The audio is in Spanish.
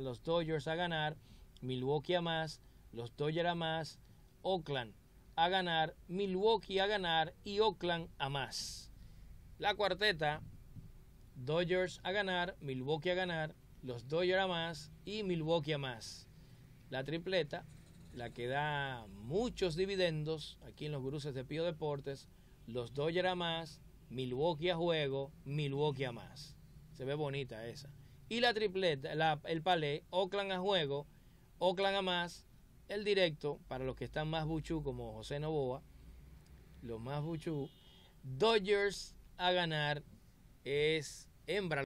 los Dodgers a ganar, Milwaukee a más, los Dodgers a más, Oakland a ganar, Milwaukee a ganar y Oakland a más. La cuarteta, Dodgers a ganar, Milwaukee a ganar, los Dodgers a más y Milwaukee a más. La tripleta, la que da muchos dividendos aquí en los cruces de Pío Deportes, los Dodgers a más, Milwaukee a juego, Milwaukee a más. Se ve bonita esa. Y la tripleta, el palé, Oakland a juego, Oakland a más, el directo, para los que están más buchú como José Novoa, los más buchú, Dodgers a ganar es hembra.